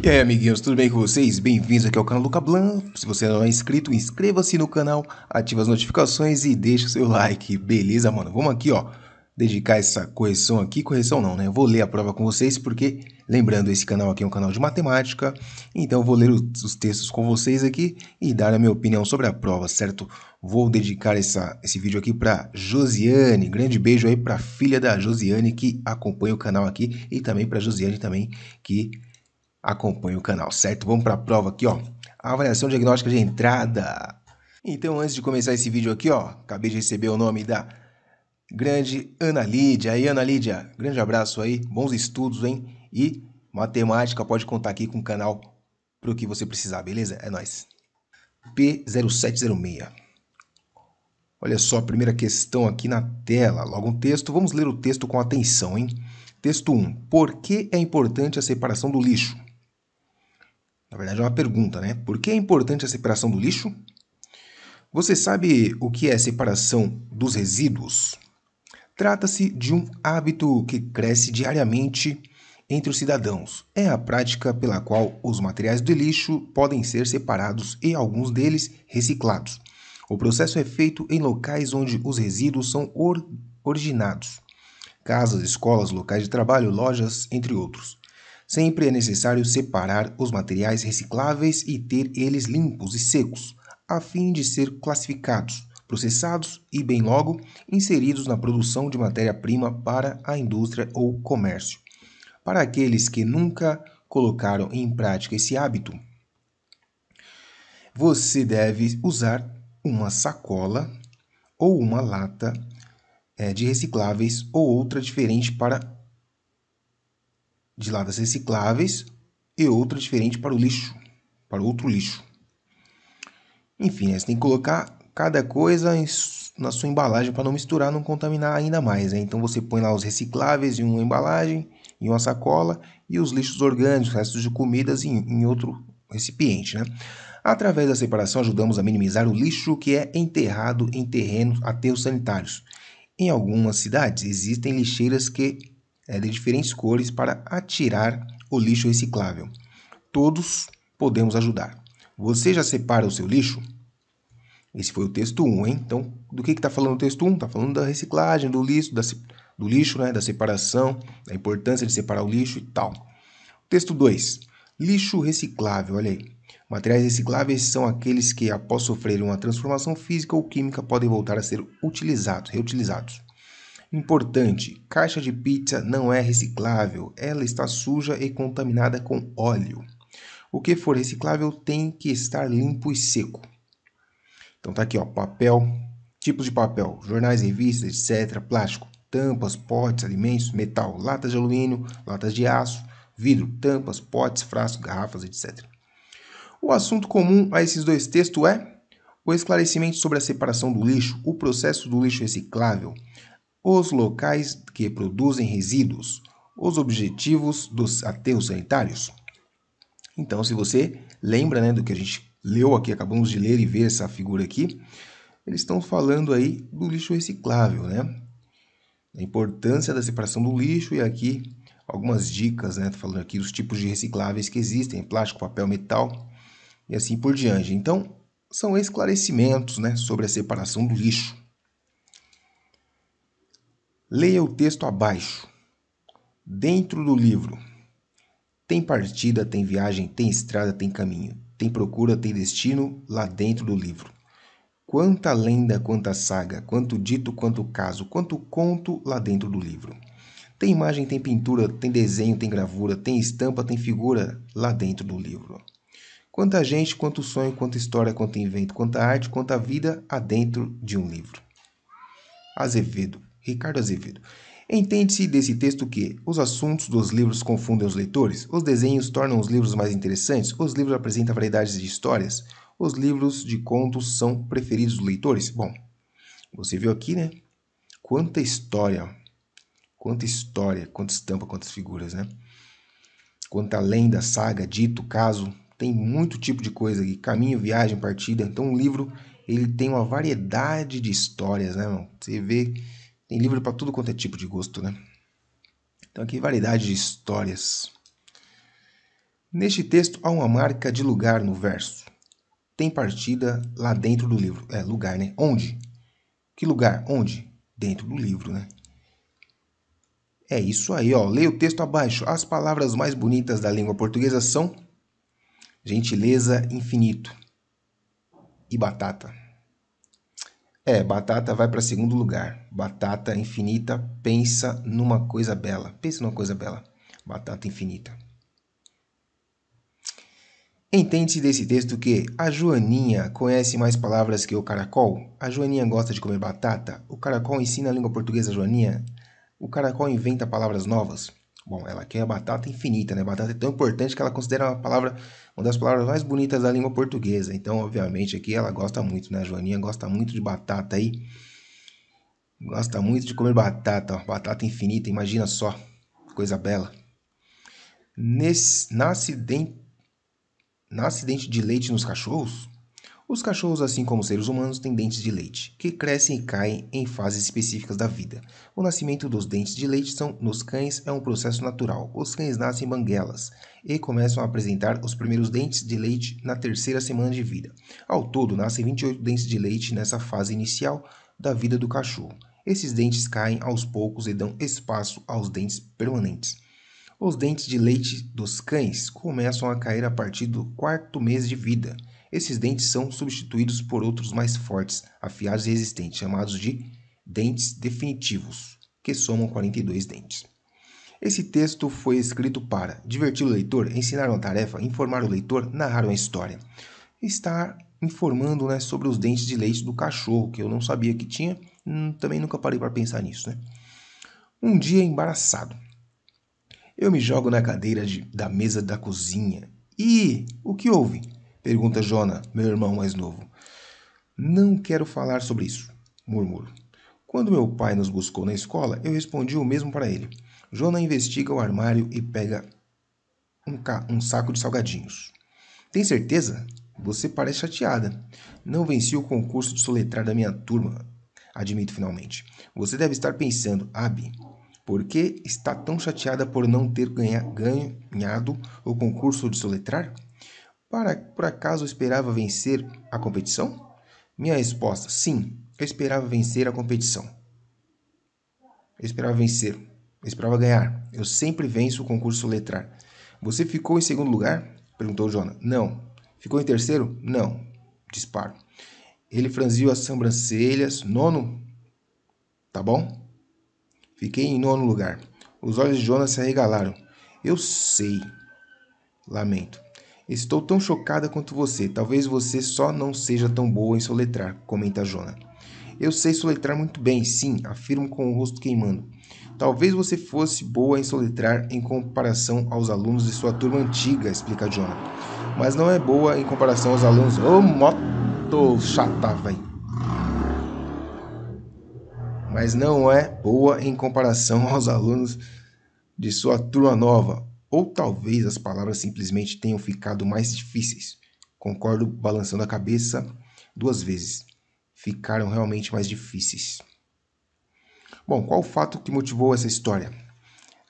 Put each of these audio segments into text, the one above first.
E aí, amiguinhos, tudo bem com vocês? Bem-vindos aqui ao canal Luca Blan. Se você não é inscrito, inscreva-se no canal, ative as notificações e deixa o seu like. Beleza, mano? Vamos aqui, ó, dedicar essa correção aqui. Correção não, né? Eu vou ler a prova com vocês porque, lembrando, esse canal aqui é um canal de matemática. Então, eu vou ler os textos com vocês aqui e dar a minha opinião sobre a prova, certo? Vou dedicar essa, esse vídeo aqui para Josiane. Grande beijo aí para filha da Josiane que acompanha o canal aqui e também para Josiane também que acompanhe o canal, certo? Vamos para a prova aqui, ó. avaliação diagnóstica de entrada. Então, antes de começar esse vídeo aqui, ó, acabei de receber o nome da grande Ana Lídia. Aí, Ana Lídia, grande abraço aí, bons estudos, hein? E matemática pode contar aqui com o canal para o que você precisar, beleza? É nóis. P0706. Olha só, a primeira questão aqui na tela, logo um texto. Vamos ler o texto com atenção, hein? Texto 1. Por que é importante a separação do lixo? Na verdade, é uma pergunta, né? Por que é importante a separação do lixo? Você sabe o que é a separação dos resíduos? Trata-se de um hábito que cresce diariamente entre os cidadãos. É a prática pela qual os materiais de lixo podem ser separados e alguns deles reciclados. O processo é feito em locais onde os resíduos são originados: casas, escolas, locais de trabalho, lojas, entre outros. Sempre é necessário separar os materiais recicláveis e ter eles limpos e secos, a fim de ser classificados, processados e, bem logo, inseridos na produção de matéria-prima para a indústria ou comércio. Para aqueles que nunca colocaram em prática esse hábito, você deve usar uma sacola ou uma lata eh, de recicláveis ou outra diferente para de latas recicláveis e outra diferente para o lixo, para outro lixo. Enfim, né, você tem que colocar cada coisa na sua embalagem para não misturar, não contaminar ainda mais. Né? Então você põe lá os recicláveis em uma embalagem, em uma sacola e os lixos orgânicos, restos de comidas em, em outro recipiente. Né? Através da separação, ajudamos a minimizar o lixo que é enterrado em terrenos aterros sanitários. Em algumas cidades, existem lixeiras que é, de diferentes cores para atirar o lixo reciclável. Todos podemos ajudar. Você já separa o seu lixo? Esse foi o texto 1, hein? Então, do que está falando o texto 1? Está falando da reciclagem, do lixo, da, do lixo né? da separação, da importância de separar o lixo e tal. Texto 2. Lixo reciclável, olha aí. Materiais recicláveis são aqueles que, após sofrer uma transformação física ou química, podem voltar a ser utilizados, reutilizados. Importante: caixa de pizza não é reciclável, ela está suja e contaminada com óleo. O que for reciclável tem que estar limpo e seco. Então tá aqui, ó, papel, tipos de papel, jornais, revistas, etc, plástico, tampas, potes, alimentos, metal, latas de alumínio, latas de aço, vidro, tampas, potes, frascos, garrafas, etc. O assunto comum a esses dois textos é o esclarecimento sobre a separação do lixo, o processo do lixo reciclável, os locais que produzem resíduos, os objetivos dos aterros sanitários. Então, se você lembra né, do que a gente leu aqui, acabamos de ler e ver essa figura aqui, eles estão falando aí do lixo reciclável, né? A importância da separação do lixo e aqui algumas dicas, né? Falando aqui dos tipos de recicláveis que existem, plástico, papel, metal e assim por diante. Então, são esclarecimentos, né, sobre a separação do lixo. Leia o texto abaixo. Dentro do livro. Tem partida, tem viagem, tem estrada, tem caminho. Tem procura, tem destino lá dentro do livro. Quanta lenda, quanta saga, quanto dito, quanto caso, quanto conto lá dentro do livro. Tem imagem, tem pintura, tem desenho, tem gravura, tem estampa, tem figura lá dentro do livro. Quanta gente, quanto sonho, quanto história, quanto invento, quanta arte, quanta vida há dentro de um livro. Azevedo, Ricardo Azevedo. Entende-se desse texto que os assuntos dos livros confundem os leitores, os desenhos tornam os livros mais interessantes, os livros apresentam variedades de histórias, os livros de contos são preferidos dos leitores. Bom, você viu aqui, né? Quanta história, quanta história, quanta estampa, quantas figuras, né? Quanta lenda, saga, dito, caso, tem muito tipo de coisa aqui, caminho, viagem, partida. Então o livro, ele tem uma variedade de histórias, né, mano? Você vê tem livro para tudo quanto é tipo de gosto, né? Então aqui variedade de histórias. Neste texto há uma marca de lugar no verso. Tem partida lá dentro do livro. É, lugar, né? Onde? Que lugar? Onde? Dentro do livro, né? É isso aí, ó. Leia o texto abaixo. As palavras mais bonitas da língua portuguesa são gentileza, infinito e batata. É, batata vai para segundo lugar. Batata infinita pensa numa coisa bela. Pensa numa coisa bela. Batata infinita. Entende-se desse texto que a Joaninha conhece mais palavras que o caracol? A Joaninha gosta de comer batata? O caracol ensina a língua portuguesa a Joaninha? O caracol inventa palavras novas? Bom, ela quer a batata infinita, né? Batata é tão importante que ela considera uma palavra, uma das palavras mais bonitas da língua portuguesa. Então, obviamente, aqui ela gosta muito, né? A Joaninha gosta muito de batata aí. Gosta muito de comer batata, ó. Batata infinita, imagina só. Coisa bela. Nesse, na acidente, na acidente de leite nos cachorros, os cachorros, assim como os seres humanos, têm dentes de leite, que crescem e caem em fases específicas da vida. O nascimento dos dentes de leite são, nos cães é um processo natural. Os cães nascem banguelas e começam a apresentar os primeiros dentes de leite na terceira semana de vida. Ao todo, nascem 28 dentes de leite nessa fase inicial da vida do cachorro. Esses dentes caem aos poucos e dão espaço aos dentes permanentes. Os dentes de leite dos cães começam a cair a partir do quarto mês de vida esses dentes são substituídos por outros mais fortes, afiados e resistentes, chamados de dentes definitivos, que somam 42 dentes. Esse texto foi escrito para divertir o leitor, ensinar uma tarefa, informar o leitor, narrar uma história. Estar informando né, sobre os dentes de leite do cachorro, que eu não sabia que tinha, hum, também nunca parei para pensar nisso. Né? Um dia embaraçado. Eu me jogo na cadeira de, da mesa da cozinha. E o que houve? Pergunta Jona, meu irmão mais novo. Não quero falar sobre isso, murmuro. Quando meu pai nos buscou na escola, eu respondi o mesmo para ele. Jona investiga o armário e pega um, ca... um saco de salgadinhos. Tem certeza? Você parece chateada. Não venci o concurso de soletrar da minha turma, admito finalmente. Você deve estar pensando, Abi, por que está tão chateada por não ter ganha... ganhado o concurso de soletrar? Para, por acaso eu esperava vencer a competição? Minha resposta: sim, eu esperava vencer a competição. Eu esperava vencer, eu esperava ganhar. Eu sempre venço o concurso letrar. Você ficou em segundo lugar? perguntou Jonas. Não. Ficou em terceiro? Não. Disparo. Ele franziu as sobrancelhas. Nono? Tá bom? Fiquei em nono lugar. Os olhos de Jonas se arregalaram. Eu sei. Lamento. Estou tão chocada quanto você. Talvez você só não seja tão boa em soletrar, comenta Jonah. Eu sei soletrar muito bem, sim, afirmo com o rosto queimando. Talvez você fosse boa em soletrar em comparação aos alunos de sua turma antiga, explica Jonah. Mas não é boa em comparação aos alunos. Ô, oh, moto chata, véi. Mas não é boa em comparação aos alunos de sua turma nova. Ou talvez as palavras simplesmente tenham ficado mais difíceis. Concordo balançando a cabeça duas vezes. Ficaram realmente mais difíceis. Bom, qual o fato que motivou essa história?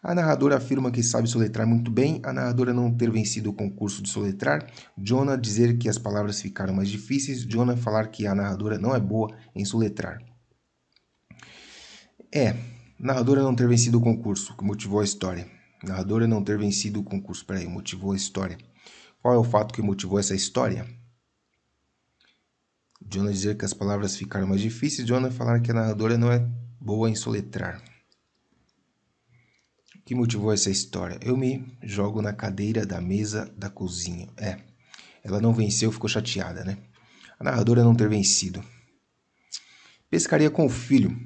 A narradora afirma que sabe soletrar muito bem, a narradora não ter vencido o concurso de soletrar, Jonah dizer que as palavras ficaram mais difíceis, Jonah falar que a narradora não é boa em soletrar. É, narradora não ter vencido o concurso, que motivou a história. Narradora não ter vencido o concurso. Peraí, motivou a história. Qual é o fato que motivou essa história? Jonah dizer que as palavras ficaram mais difíceis. Jonah falar que a narradora não é boa em soletrar. O que motivou essa história? Eu me jogo na cadeira da mesa da cozinha. É, ela não venceu, ficou chateada, né? A narradora não ter vencido. Pescaria com o filho.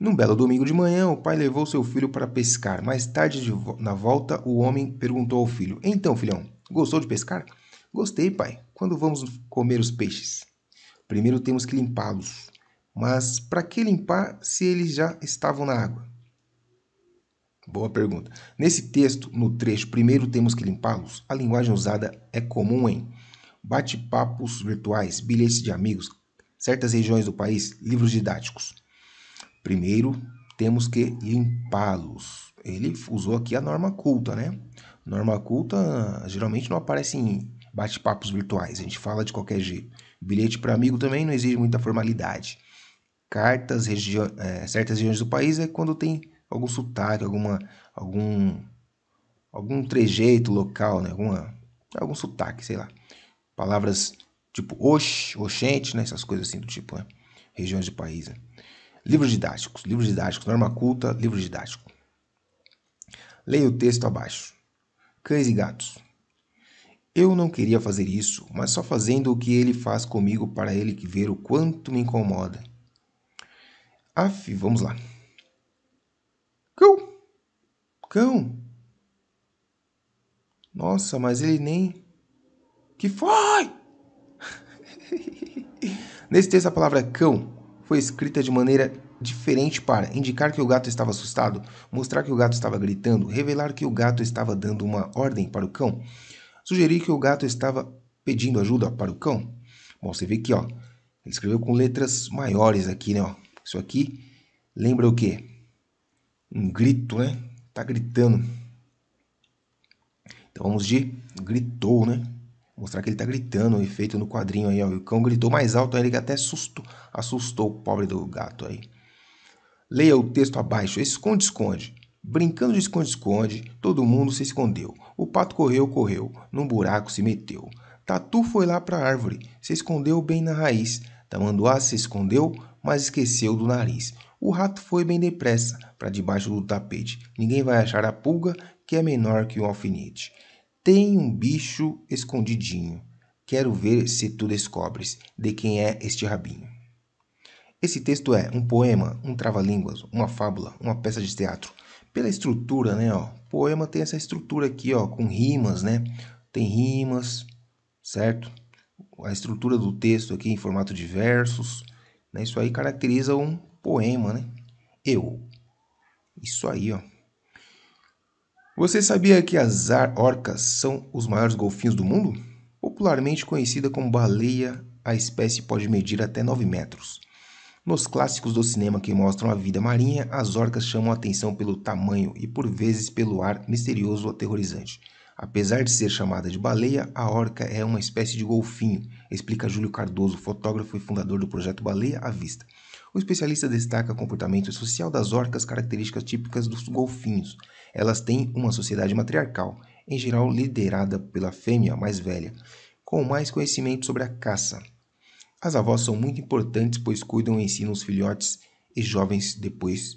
Num belo domingo de manhã, o pai levou seu filho para pescar. Mais tarde, vo na volta, o homem perguntou ao filho: Então, filhão, gostou de pescar? Gostei, pai. Quando vamos comer os peixes? Primeiro temos que limpá-los. Mas para que limpar se eles já estavam na água? Boa pergunta. Nesse texto, no trecho Primeiro temos que limpá-los, a linguagem usada é comum em bate-papos virtuais, bilhetes de amigos, certas regiões do país, livros didáticos. Primeiro, temos que limpá-los. Ele usou aqui a norma culta, né? Norma culta geralmente não aparece em bate-papos virtuais, a gente fala de qualquer jeito. Bilhete para amigo também não exige muita formalidade. Cartas, regi é, certas regiões do país é quando tem algum sotaque, alguma, algum, algum trejeito local, né? Alguma, algum sotaque, sei lá. Palavras tipo oxe, oxente, né? Essas coisas assim do tipo, né? Regiões do país, né? Livros didáticos, livros didáticos, norma culta, livro didático. Leia o texto abaixo. Cães e gatos. Eu não queria fazer isso, mas só fazendo o que ele faz comigo para ele ver o quanto me incomoda. Aff, vamos lá. Cão! Cão! Nossa, mas ele nem. Que foi? Nesse texto a palavra cão foi escrita de maneira diferente para indicar que o gato estava assustado, mostrar que o gato estava gritando, revelar que o gato estava dando uma ordem para o cão, sugerir que o gato estava pedindo ajuda para o cão. Bom, você vê que ó, ele escreveu com letras maiores aqui, né? Ó. Isso aqui lembra o quê? Um grito, né? Tá gritando. Então vamos de gritou, né? Mostrar que ele tá gritando, o efeito no quadrinho aí, ó. O cão gritou mais alto, aí ele até assustou, assustou o pobre do gato aí. Leia o texto abaixo. Esconde-esconde. Brincando de esconde-esconde, todo mundo se escondeu. O pato correu, correu. Num buraco se meteu. Tatu foi lá pra árvore. Se escondeu bem na raiz. Tamanduá se escondeu, mas esqueceu do nariz. O rato foi bem depressa para debaixo do tapete. Ninguém vai achar a pulga que é menor que um alfinete. Tem um bicho escondidinho. Quero ver se tu descobres de quem é este rabinho. Esse texto é um poema, um trava-línguas, uma fábula, uma peça de teatro. Pela estrutura, né, ó. Poema tem essa estrutura aqui, ó, com rimas, né? Tem rimas, certo? A estrutura do texto aqui em formato de versos, né? Isso aí caracteriza um poema, né? Eu. Isso aí, ó. Você sabia que as orcas são os maiores golfinhos do mundo? Popularmente conhecida como baleia, a espécie pode medir até 9 metros. Nos clássicos do cinema que mostram a vida marinha, as orcas chamam a atenção pelo tamanho e por vezes pelo ar misterioso ou aterrorizante. Apesar de ser chamada de baleia, a orca é uma espécie de golfinho, explica Júlio Cardoso, fotógrafo e fundador do projeto Baleia à Vista. O especialista destaca o comportamento social das orcas, características típicas dos golfinhos, elas têm uma sociedade matriarcal, em geral liderada pela fêmea mais velha, com mais conhecimento sobre a caça. As avós são muito importantes, pois cuidam e ensinam os filhotes e jovens depois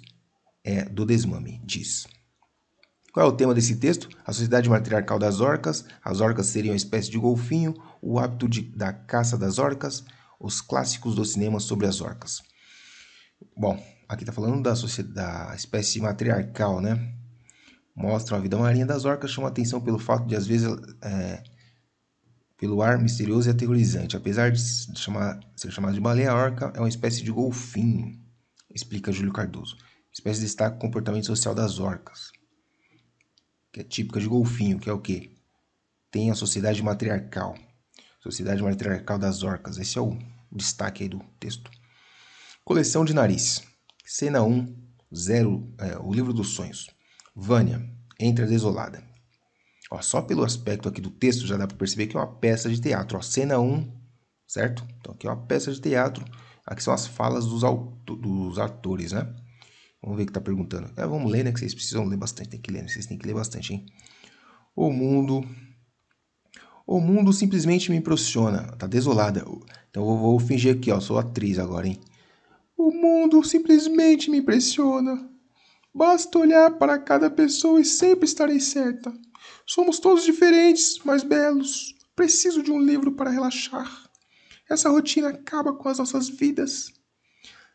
é, do desmame, diz. Qual é o tema desse texto? A sociedade matriarcal das orcas. As orcas seriam uma espécie de golfinho, o hábito de, da caça das orcas, os clássicos do cinema sobre as orcas. Bom, aqui está falando da, da espécie matriarcal, né? mostram a vida marinha das orcas chama atenção pelo fato de, às vezes, é, pelo ar misterioso e aterrorizante. Apesar de chamar, ser chamada de baleia, orca é uma espécie de golfinho, explica Júlio Cardoso. A espécie destaca o comportamento social das orcas, que é típica de golfinho, que é o quê? Tem a sociedade matriarcal. Sociedade matriarcal das orcas. Esse é o destaque aí do texto. Coleção de nariz. Cena 1, zero. é, o livro dos sonhos. Vânia entra desolada. Ó, só pelo aspecto aqui do texto já dá para perceber que é uma peça de teatro. Ó, cena 1, certo? Então aqui é uma peça de teatro. Aqui são as falas dos, dos atores, né? Vamos ver o que está perguntando. É, vamos ler, né? Que vocês precisam ler bastante. Tem que ler, né? Vocês têm que ler bastante, hein? O mundo. O mundo simplesmente me impressiona. Tá desolada. Então eu vou fingir aqui, ó. Sou atriz agora, hein? O mundo simplesmente me impressiona. Basta olhar para cada pessoa e sempre estarei certa. Somos todos diferentes, mas belos. Preciso de um livro para relaxar. Essa rotina acaba com as nossas vidas.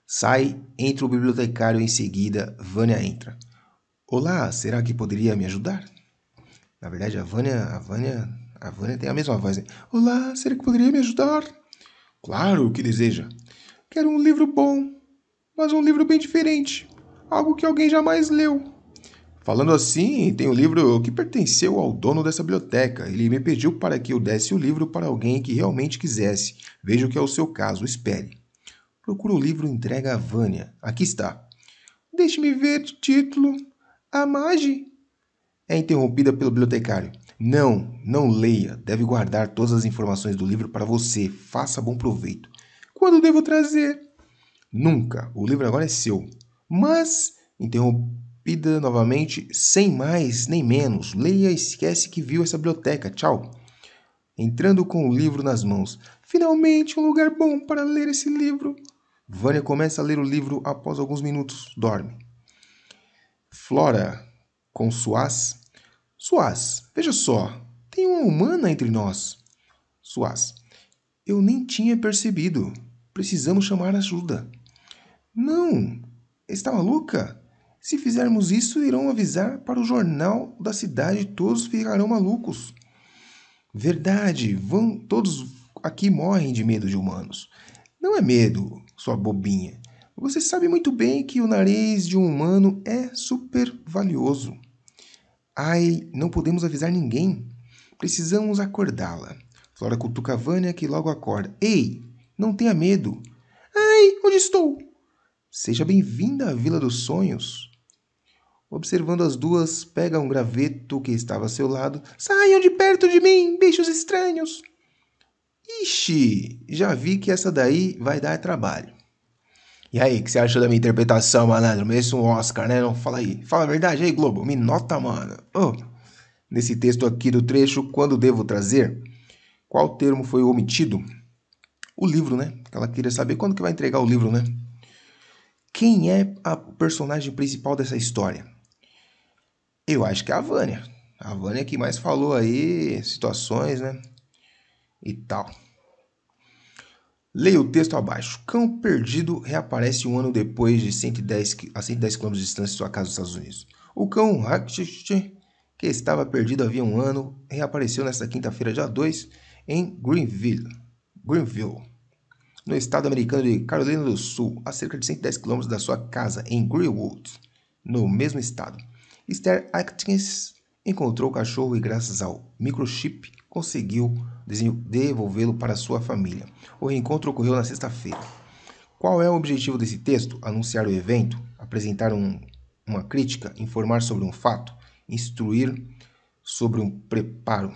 Sai, entra o bibliotecário em seguida, Vânia entra. Olá, será que poderia me ajudar? Na verdade, a Vânia, a Vânia, a Vânia tem a mesma voz. Né? Olá, será que poderia me ajudar? Claro, o que deseja. Quero um livro bom, mas um livro bem diferente algo que alguém jamais leu. Falando assim, tem um livro que pertenceu ao dono dessa biblioteca. Ele me pediu para que eu desse o livro para alguém que realmente quisesse. Vejo que é o seu caso, espere. Procura o livro entrega a Vânia. Aqui está. Deixe-me ver o título. A Magi? É interrompida pelo bibliotecário. Não, não leia. Deve guardar todas as informações do livro para você. Faça bom proveito. Quando devo trazer? Nunca. O livro agora é seu mas, interrompida novamente, sem mais nem menos, leia e esquece que viu essa biblioteca. Tchau! Entrando com o livro nas mãos. Finalmente um lugar bom para ler esse livro. Vânia começa a ler o livro após alguns minutos. Dorme. Flora, com Suaz. Suaz, veja só, tem uma humana entre nós. Suaz, eu nem tinha percebido. Precisamos chamar ajuda. Não, Está maluca? Se fizermos isso, irão avisar para o jornal da cidade e todos ficarão malucos. Verdade, vão, todos aqui morrem de medo de humanos. Não é medo, sua bobinha. Você sabe muito bem que o nariz de um humano é super valioso. Ai, não podemos avisar ninguém. Precisamos acordá-la. Flora cutuca a Vânia, que logo acorda. Ei, não tenha medo. Ai, onde estou? Seja bem-vinda à Vila dos Sonhos. Observando as duas, pega um graveto que estava a seu lado. Saiam de perto de mim, bichos estranhos! Ixi, já vi que essa daí vai dar trabalho. E aí, o que você achou da minha interpretação, malandro? Mereço um Oscar, né? Não fala aí. Fala a verdade aí, Globo. Me nota, mano. Oh. Nesse texto aqui do trecho, quando devo trazer, qual termo foi omitido? O livro, né? Ela queria saber quando que vai entregar o livro, né? Quem é a personagem principal dessa história? Eu acho que é a Vânia. A Vânia que mais falou aí situações, né? E tal. Leia o texto abaixo. Cão perdido reaparece um ano depois de 110, a 110 km de distância de sua casa nos Estados Unidos. O cão que estava perdido havia um ano, reapareceu nesta quinta-feira, dia 2, em Greenville. Greenville no estado americano de Carolina do Sul, a cerca de 110 km da sua casa em Greenwood, no mesmo estado. Esther Atkins encontrou o cachorro e, graças ao microchip, conseguiu devolvê-lo para sua família. O reencontro ocorreu na sexta-feira. Qual é o objetivo desse texto? Anunciar o evento, apresentar um, uma crítica, informar sobre um fato, instruir sobre um preparo.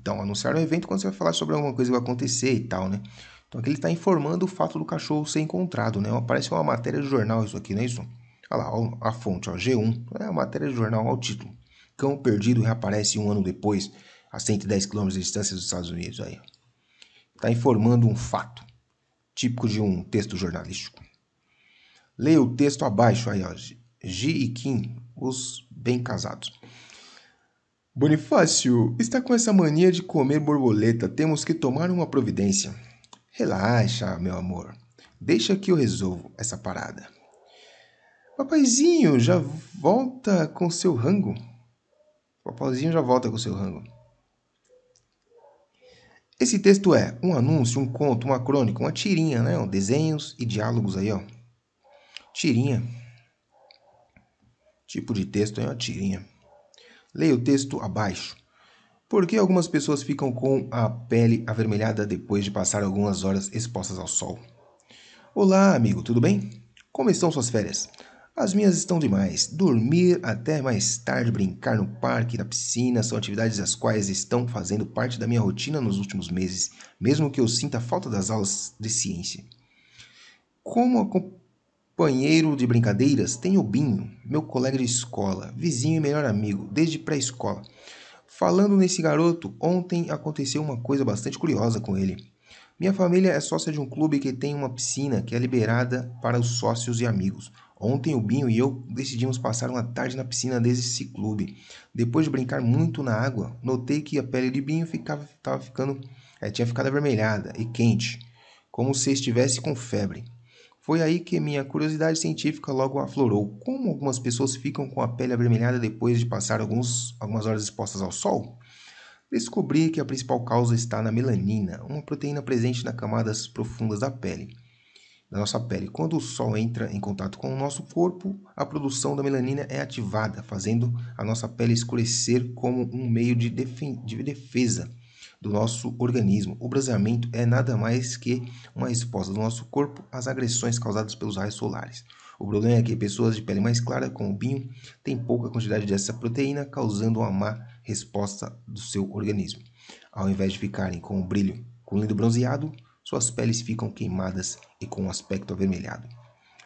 Então, anunciar um evento quando você vai falar sobre alguma coisa que vai acontecer e tal, né? Então aqui ele está informando o fato do cachorro ser encontrado, né? Parece uma matéria de jornal isso aqui, não é isso? Olha lá, ó, a fonte, ó, G1, é a matéria de jornal o título. Cão perdido reaparece um ano depois, a 110 km de distância dos Estados Unidos. Aí, Está informando um fato, típico de um texto jornalístico. Leia o texto abaixo aí, ó. G e Kim, os bem casados. Bonifácio, está com essa mania de comer borboleta. Temos que tomar uma providência. Relaxa, meu amor. Deixa que eu resolvo essa parada. Papaizinho já volta com seu rango. Papaizinho já volta com seu rango. Esse texto é um anúncio, um conto, uma crônica, uma tirinha, né? Desenhos e diálogos aí, ó. Tirinha. Tipo de texto é uma tirinha. Leia o texto abaixo. Por que algumas pessoas ficam com a pele avermelhada depois de passar algumas horas expostas ao sol? Olá, amigo, tudo bem? Como estão suas férias? As minhas estão demais. Dormir até mais tarde, brincar no parque, na piscina, são atividades as quais estão fazendo parte da minha rotina nos últimos meses, mesmo que eu sinta falta das aulas de ciência. Como companheiro de brincadeiras, tenho o Binho, meu colega de escola, vizinho e melhor amigo, desde pré-escola. Falando nesse garoto, ontem aconteceu uma coisa bastante curiosa com ele. Minha família é sócia de um clube que tem uma piscina que é liberada para os sócios e amigos. Ontem o Binho e eu decidimos passar uma tarde na piscina desse clube. Depois de brincar muito na água, notei que a pele de Binho ficava, ficando, é, tinha ficado avermelhada e quente, como se estivesse com febre. Foi aí que minha curiosidade científica logo aflorou. Como algumas pessoas ficam com a pele avermelhada depois de passar alguns, algumas horas expostas ao sol? Descobri que a principal causa está na melanina, uma proteína presente nas camadas profundas da pele. Da nossa pele. Quando o sol entra em contato com o nosso corpo, a produção da melanina é ativada, fazendo a nossa pele escurecer como um meio de, defen de defesa do nosso organismo. O bronzeamento é nada mais que uma resposta do nosso corpo às agressões causadas pelos raios solares. O problema é que pessoas de pele mais clara, como o binho, têm pouca quantidade dessa proteína, causando uma má resposta do seu organismo. Ao invés de ficarem com o brilho com o lindo bronzeado, suas peles ficam queimadas e com um aspecto avermelhado.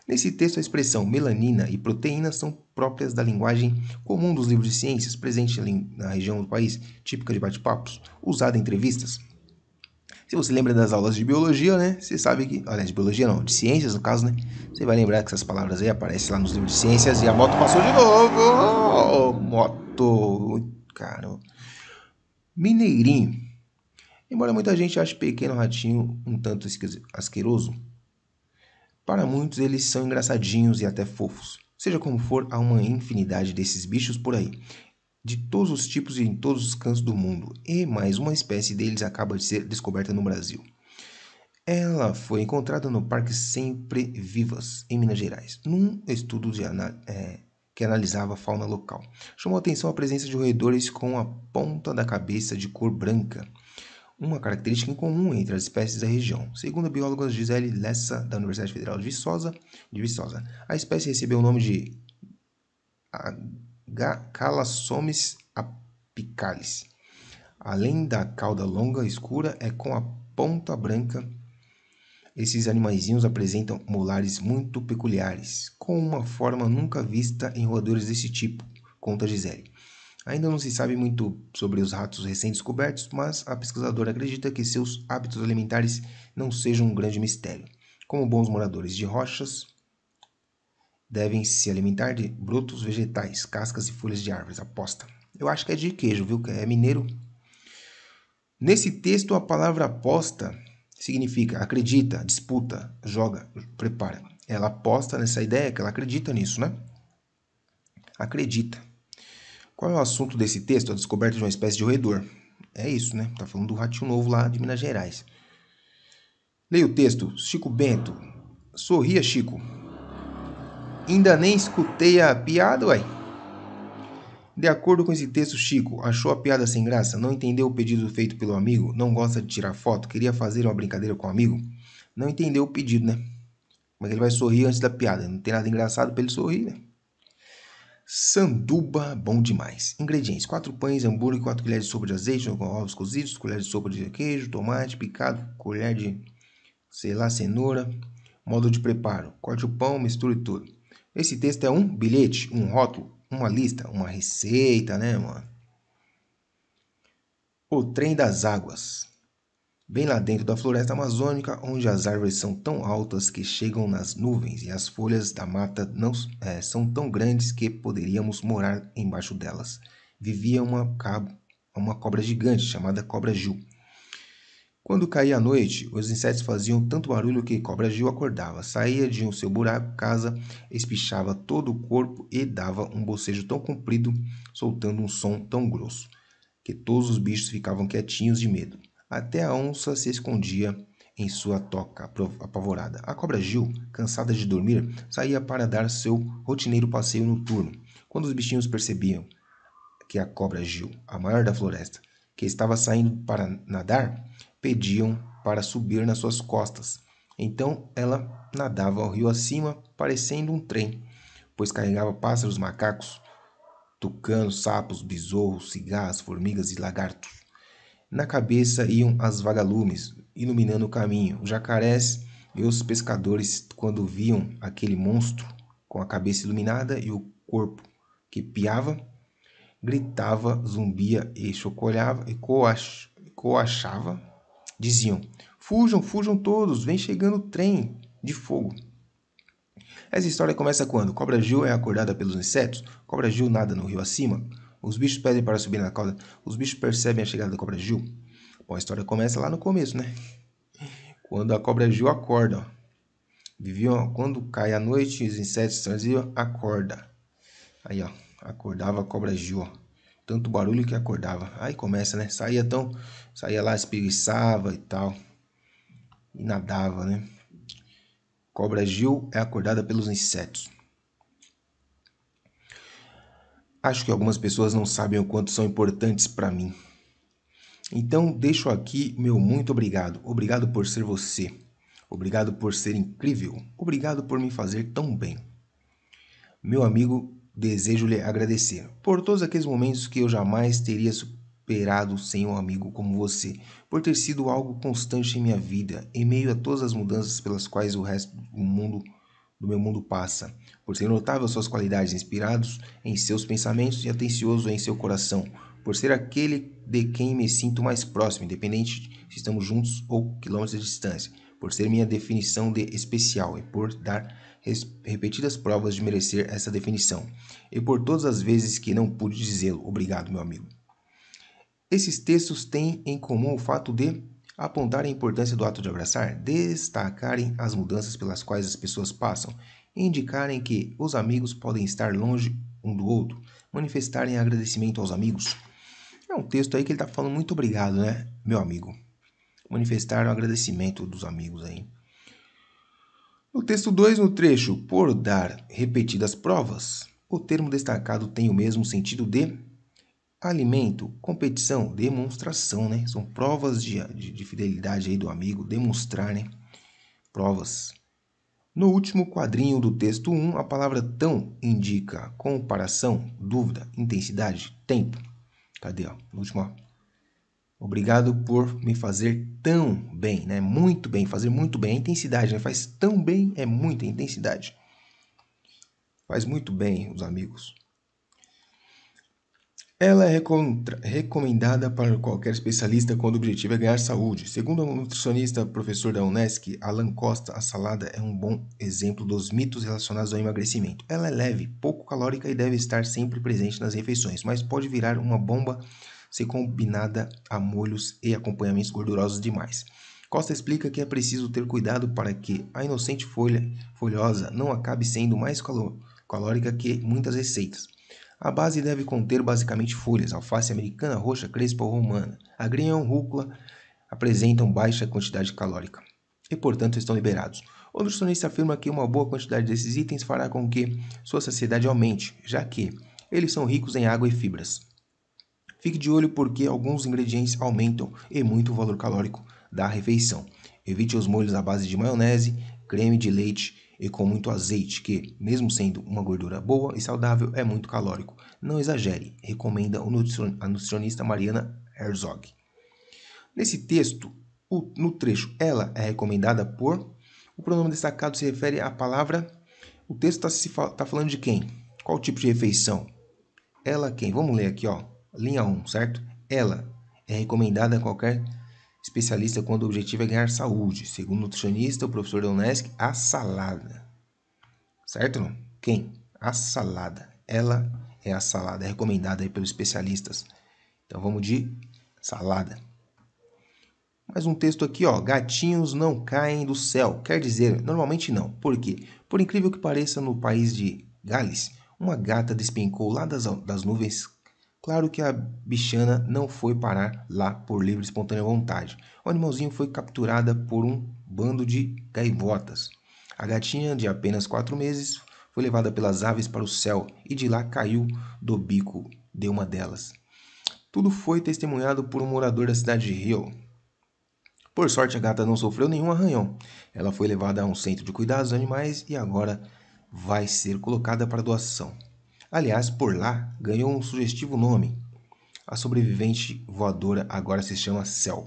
Nesse texto, a expressão melanina e proteína são próprias da linguagem comum dos livros de ciências, presente na região do país, típica de bate-papos, usada em entrevistas. Se você lembra das aulas de biologia, né? Você sabe que. Olha, de biologia não, de ciências no caso, né? Você vai lembrar que essas palavras aí aparecem lá nos livros de ciências e a moto passou de novo! Oh, moto! Cara. Mineirinho. Embora muita gente ache Pequeno Ratinho um tanto asqueroso, para muitos, eles são engraçadinhos e até fofos. Seja como for, há uma infinidade desses bichos por aí, de todos os tipos e em todos os cantos do mundo, e mais uma espécie deles acaba de ser descoberta no Brasil. Ela foi encontrada no Parque Sempre Vivas, em Minas Gerais, num estudo ana é, que analisava a fauna local. Chamou atenção a presença de roedores com a ponta da cabeça de cor branca, uma característica em comum entre as espécies da região. Segundo a bióloga Gisele Lessa, da Universidade Federal de Viçosa, de Viçosa a espécie recebeu o nome de Calassomis apicalis. Além da cauda longa escura, é com a ponta branca. Esses animaizinhos apresentam molares muito peculiares, com uma forma nunca vista em roedores desse tipo, conta Gisele. Ainda não se sabe muito sobre os ratos recém-descobertos, mas a pesquisadora acredita que seus hábitos alimentares não sejam um grande mistério. Como bons moradores de rochas, devem se alimentar de brotos vegetais, cascas e folhas de árvores. Aposta. Eu acho que é de queijo, viu? Que é mineiro. Nesse texto, a palavra aposta significa acredita, disputa, joga, prepara. Ela aposta nessa ideia que ela acredita nisso, né? Acredita. Qual é o assunto desse texto? A descoberta de uma espécie de roedor. É isso, né? Tá falando do ratinho novo lá de Minas Gerais. Leia o texto. Chico Bento. Sorria, Chico. Ainda nem escutei a piada, uai. De acordo com esse texto, Chico, achou a piada sem graça? Não entendeu o pedido feito pelo amigo? Não gosta de tirar foto? Queria fazer uma brincadeira com o amigo? Não entendeu o pedido, né? Mas ele vai sorrir antes da piada? Não tem nada engraçado pra ele sorrir, né? Sanduba, bom demais. Ingredientes: 4 pães, hambúrguer, 4 colheres de sopa de azeite, ovos cozidos, colher de sopa de queijo, tomate picado, colher de, sei lá, cenoura. Modo de preparo: corte o pão, misture tudo. Esse texto é um bilhete, um rótulo, uma lista, uma receita, né, mano? O trem das águas bem lá dentro da floresta amazônica, onde as árvores são tão altas que chegam nas nuvens e as folhas da mata não é, são tão grandes que poderíamos morar embaixo delas. Vivia uma, uma cobra gigante chamada Cobra Gil. Quando caía a noite, os insetos faziam tanto barulho que Cobra Gil acordava, saía de um seu buraco casa, espichava todo o corpo e dava um bocejo tão comprido, soltando um som tão grosso, que todos os bichos ficavam quietinhos de medo. Até a onça se escondia em sua toca apavorada. A cobra Gil, cansada de dormir, saía para dar seu rotineiro passeio noturno. Quando os bichinhos percebiam que a cobra Gil, a maior da floresta, que estava saindo para nadar, pediam para subir nas suas costas. Então ela nadava ao rio acima, parecendo um trem, pois carregava pássaros, macacos, tucanos, sapos, besouros, cigarras, formigas e lagartos. Na cabeça iam as vagalumes, iluminando o caminho. Os jacarés e os pescadores, quando viam aquele monstro com a cabeça iluminada e o corpo que piava, gritava, zumbia e chocolhava e coach, coachava, diziam: Fujam, fujam todos, vem chegando o trem de fogo. Essa história começa quando Cobra Gil é acordada pelos insetos, Cobra Gil nada no rio acima, os bichos pedem para subir na cauda. Os bichos percebem a chegada da cobra Gil. Bom, a história começa lá no começo, né? Quando a cobra Gil acorda. Ó. Viviam, quando cai a noite, os insetos traziam, acorda. Aí, ó, acordava a cobra Gil, ó. Tanto barulho que acordava. Aí começa, né? Saía tão. Saía lá, espreguiçava e tal. E nadava, né? Cobra Gil é acordada pelos insetos. Acho que algumas pessoas não sabem o quanto são importantes para mim. Então, deixo aqui meu muito obrigado. Obrigado por ser você. Obrigado por ser incrível. Obrigado por me fazer tão bem. Meu amigo, desejo-lhe agradecer por todos aqueles momentos que eu jamais teria superado sem um amigo como você, por ter sido algo constante em minha vida, em meio a todas as mudanças pelas quais o resto do mundo do meu mundo passa. Por ser notável suas qualidades, inspirados em seus pensamentos e atencioso em seu coração. Por ser aquele de quem me sinto mais próximo, independente se estamos juntos ou quilômetros de distância. Por ser minha definição de especial e por dar repetidas provas de merecer essa definição. E por todas as vezes que não pude dizê-lo. Obrigado, meu amigo. Esses textos têm em comum o fato de apontar a importância do ato de abraçar, destacarem as mudanças pelas quais as pessoas passam, indicarem que os amigos podem estar longe um do outro, manifestarem agradecimento aos amigos. É um texto aí que ele está falando muito obrigado, né, meu amigo? Manifestar o agradecimento dos amigos aí. No texto 2, no trecho, por dar repetidas provas, o termo destacado tem o mesmo sentido de Alimento, competição, demonstração, né? São provas de, de, de fidelidade aí do amigo, demonstrar, né? Provas. No último quadrinho do texto 1, a palavra tão indica comparação, dúvida, intensidade, tempo. Cadê? Ó? No último, ó. Obrigado por me fazer tão bem, né? Muito bem, fazer muito bem. A é intensidade, né? Faz tão bem, é muita intensidade. Faz muito bem, os amigos. Ela é recomendada para qualquer especialista quando o objetivo é ganhar saúde. Segundo a nutricionista professor da UNESCO, Alan Costa, a salada é um bom exemplo dos mitos relacionados ao emagrecimento. Ela é leve, pouco calórica e deve estar sempre presente nas refeições, mas pode virar uma bomba se combinada a molhos e acompanhamentos gordurosos demais. Costa explica que é preciso ter cuidado para que a inocente folha folhosa não acabe sendo mais calórica que muitas receitas. A base deve conter basicamente folhas, alface americana roxa, crespa ou romana. Agrião, é rúcula apresentam baixa quantidade calórica e, portanto, estão liberados. O nutricionista afirma que uma boa quantidade desses itens fará com que sua saciedade aumente, já que eles são ricos em água e fibras. Fique de olho porque alguns ingredientes aumentam e muito o valor calórico da refeição. Evite os molhos à base de maionese, creme de leite e com muito azeite, que, mesmo sendo uma gordura boa e saudável, é muito calórico. Não exagere, recomenda a nutricionista Mariana Herzog. Nesse texto, no trecho ela é recomendada por, o pronome destacado se refere à palavra. O texto está tá falando de quem? Qual tipo de refeição? Ela quem? Vamos ler aqui, ó. Linha 1, certo? Ela é recomendada a qualquer especialista quando o objetivo é ganhar saúde. Segundo o nutricionista, o professor Donetsk, a salada. Certo? Não? Quem? A salada. Ela é a salada, é recomendada aí pelos especialistas. Então vamos de salada. Mais um texto aqui, ó. Gatinhos não caem do céu. Quer dizer, normalmente não. Por quê? Por incrível que pareça, no país de Gales, uma gata despencou lá das, das nuvens Claro que a bichana não foi parar lá por livre e espontânea vontade. O animalzinho foi capturada por um bando de gaivotas. A gatinha, de apenas quatro meses, foi levada pelas aves para o céu e de lá caiu do bico de uma delas. Tudo foi testemunhado por um morador da cidade de Rio. Por sorte, a gata não sofreu nenhum arranhão. Ela foi levada a um centro de cuidados animais e agora vai ser colocada para doação. Aliás, por lá ganhou um sugestivo nome. A sobrevivente voadora agora se chama Cell.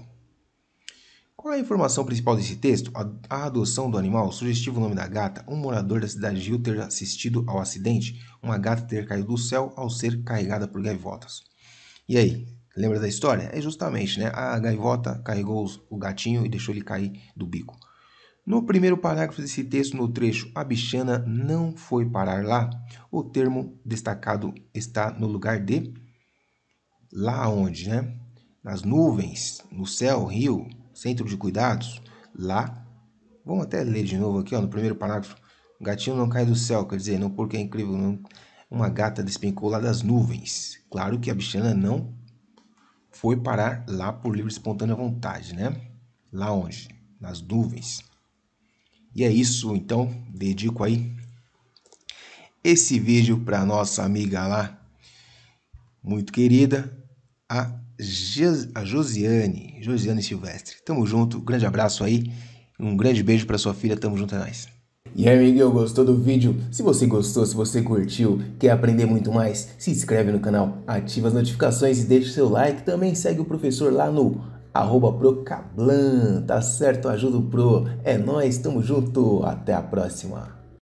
Qual é a informação principal desse texto? A, adoção do animal, sugestivo nome da gata, um morador da cidade Rio ter assistido ao acidente, uma gata ter caído do céu ao ser carregada por gaivotas. E aí, lembra da história? É justamente, né? A gaivota carregou o gatinho e deixou ele cair do bico. No primeiro parágrafo desse texto, no trecho A bichana não foi parar lá, o termo destacado está no lugar de lá onde, né? Nas nuvens, no céu, rio, centro de cuidados, lá. Vamos até ler de novo aqui, ó, no primeiro parágrafo. O gatinho não cai do céu, quer dizer, não porque é incrível, não. Uma gata despencou lá das nuvens. Claro que a bichana não foi parar lá por livre e espontânea vontade, né? Lá onde? Nas nuvens. E é isso, então, dedico aí esse vídeo para nossa amiga lá, muito querida, a, Je a Josiane, Josiane Silvestre. Tamo junto, grande abraço aí, um grande beijo para sua filha, tamo junto, é nóis. E aí, amiguinho, gostou do vídeo? Se você gostou, se você curtiu, quer aprender muito mais, se inscreve no canal, ativa as notificações e deixa o seu like. Também segue o professor lá no arroba Procablan, tá certo? Ajuda o Pro. É nós, tamo junto, até a próxima.